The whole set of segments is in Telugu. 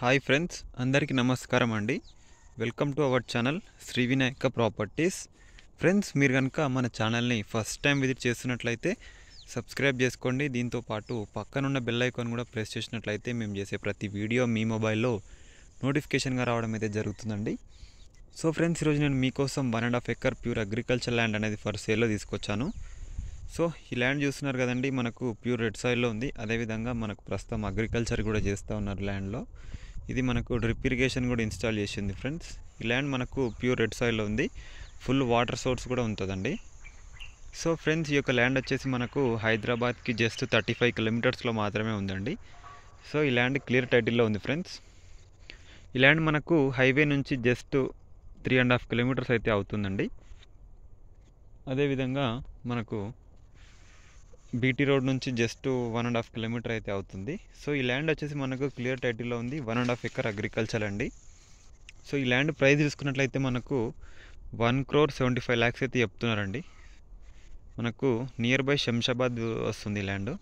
హాయ్ ఫ్రెండ్స్ అందరికీ నమస్కారం అండి welcome to our channel Shri Vinayaka properties friends మీరు కనుక మన ఛానల్ని ఫస్ట్ టైం విజిట్ చేస్తున్నట్లయితే సబ్స్క్రైబ్ చేసుకోండి దీంతో పాటు పక్కనున్న బెల్ ఐకాన్ కూడా ప్రెస్ చేసినట్లయితే మేము చేసే ప్రతి వీడియో మీ మొబైల్లో నోటిఫికేషన్గా రావడం అయితే జరుగుతుందండి సో ఫ్రెండ్స్ ఈరోజు నేను మీకోసం one and half acre pure agriculture land అనేది ఫర్ సేల్లో తీసుకొచ్చాను సో ఈ ల్యాండ్ చూస్తున్నారు కదండి మనకు ప్యూర్ రెడ్ సాయిల్లో ఉంది అదేవిధంగా మనకు ప్రస్తుతం అగ్రికల్చర్ కూడా చేస్తూ ఉన్నారు ల్యాండ్లో ఇది మనకు డ్రిప్ ఇరిగేషన్ కూడా ఇన్స్టాల్ చేసింది ఫ్రెండ్స్ ఈ ల్యాండ్ మనకు ప్యూర్ రెడ్ సాయిల్లో ఉంది ఫుల్ వాటర్ సోర్స్ కూడా ఉంటుందండి సో ఫ్రెండ్స్ ఈ యొక్క ల్యాండ్ వచ్చేసి మనకు హైదరాబాద్కి జస్ట్ థర్టీ ఫైవ్ కిలోమీటర్స్లో మాత్రమే ఉందండి సో ఈ ల్యాండ్ క్లియర్ టైటిల్లో ఉంది ఫ్రెండ్స్ ఈ ల్యాండ్ మనకు హైవే నుంచి just three and half kilometres అయితే అవుతుందండి అదేవిధంగా మనకు బీటీ రోడ్ నుంచి just one and half kilometre అయితే అవుతుంది సో ఈ ల్యాండ్ వచ్చేసి మనకు క్లియర్ టైటిల్లో ఉంది one and half acre agriculture అండి సో ఈ ల్యాండ్ ప్రైస్ చూసుకున్నట్లయితే మనకు one crore seventy five lakhs అయితే చెప్తున్నారండి మనకు నియర్ బై శంషాబాద్ వస్తుంది ల్యాండ్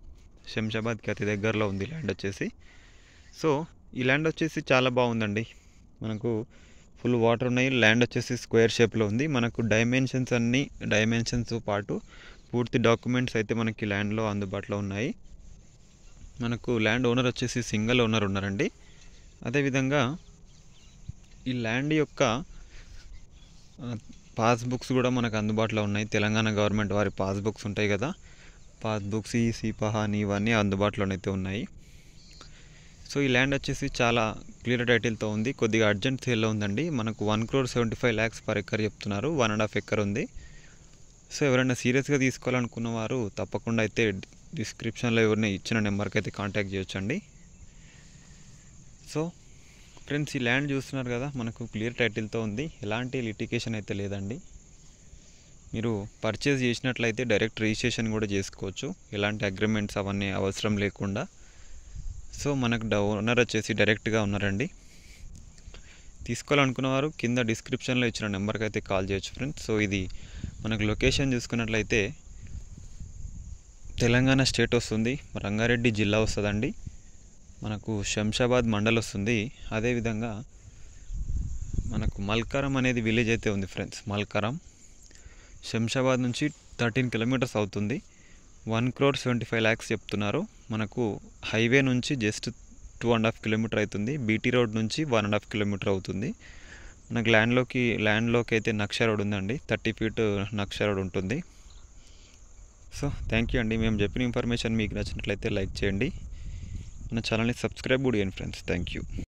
శంషాబాద్కి అతి దగ్గరలో ఉంది ల్యాండ్ వచ్చేసి సో ఈ ల్యాండ్ వచ్చేసి చాలా బాగుందండి మనకు ఫుల్ వాటర్ ఉన్నాయి ల్యాండ్ వచ్చేసి స్క్వేర్ షేప్లో ఉంది మనకు డైమెన్షన్స్ అన్నీ డైమెన్షన్స్ పాటు పూర్తి డాక్యుమెంట్స్ అయితే మనకి ల్యాండ్లో అందుబాటులో ఉన్నాయి మనకు ల్యాండ్ ఓనర్ వచ్చేసి సింగిల్ ఓనర్ ఉన్నారండి అదేవిధంగా ఈ ల్యాండ్ యొక్క పాస్బుక్స్ కూడా మనకు అందుబాటులో ఉన్నాయి తెలంగాణ గవర్నమెంట్ వారి పాస్బుక్స్ ఉంటాయి కదా పాస్బుక్స్ ఈ సిపహా అని ఇవన్నీ అందుబాటులోనైతే ఉన్నాయి సో ఈ ల్యాండ్ వచ్చేసి చాలా క్లియర్ టైటిల్తో ఉంది కొద్దిగా అర్జెంట్ సేల్లో ఉందండి మనకు one crore seventy five lakhs per acre చెప్తున్నారు వన్ అండ్ హాఫ్ ఎక్కర్ ఉంది సో ఎవరైనా సీరియస్గా తీసుకోవాలనుకున్న వారు తప్పకుండా అయితే డిస్క్రిప్షన్లో ఎవరిని ఇచ్చిన నెంబర్కి అయితే కాంటాక్ట్ చేయొచ్చండి సో ఫ్రెండ్స్ ఈ ల్యాండ్ చూస్తున్నారు కదా మనకు క్లియర్ టైటిల్తో ఉంది ఎలాంటి లిటికేషన్ అయితే లేదండి మీరు పర్చేజ్ చేసినట్లయితే డైరెక్ట్ రిజిస్ట్రేషన్ కూడా చేసుకోవచ్చు ఎలాంటి అగ్రిమెంట్స్ అవన్నీ అవసరం లేకుండా సో మనకు ఓనర్ వచ్చేసి డైరెక్ట్గా ఉన్నారండి తీసుకోవాలనుకున్న వారు కింద డిస్క్రిప్షన్లో ఇచ్చిన నెంబర్కి అయితే కాల్ చేయొచ్చు ఫ్రెండ్స్ సో ఇది మనకు లొకేషన్ చూసుకున్నట్లయితే తెలంగాణ స్టేట్ వస్తుంది రంగారెడ్డి జిల్లా వస్తుందండి మనకు శంషాబాద్ మండల్ వస్తుంది అదేవిధంగా మనకు మల్కారం అనేది విలేజ్ అయితే ఉంది ఫ్రెండ్స్ మల్కారం శంషాబాద్ నుంచి థర్టీన్ కిలోమీటర్స్ అవుతుంది one crore seventy five lakhs చెప్తున్నారు మనకు హైవే నుంచి just two and half kilometre అవుతుంది బీటీ రోడ్ నుంచి వన్ అండ్ హాఫ్ కిలోమీటర్ అవుతుంది నాకు ల్యాండ్లోకి ల్యాండ్లోకి అయితే నక్ష రోడ్ ఉందండి థర్టీ ఫీట్ నక్ష రోడ్ ఉంటుంది సో థ్యాంక్ యూ అండి మేము చెప్పిన ఇన్ఫర్మేషన్ మీకు నచ్చినట్లయితే లైక్ చేయండి మన ఛానల్ని సబ్స్క్రైబ్ కూడా చేయండి ఫ్రెండ్స్ థ్యాంక్ యూ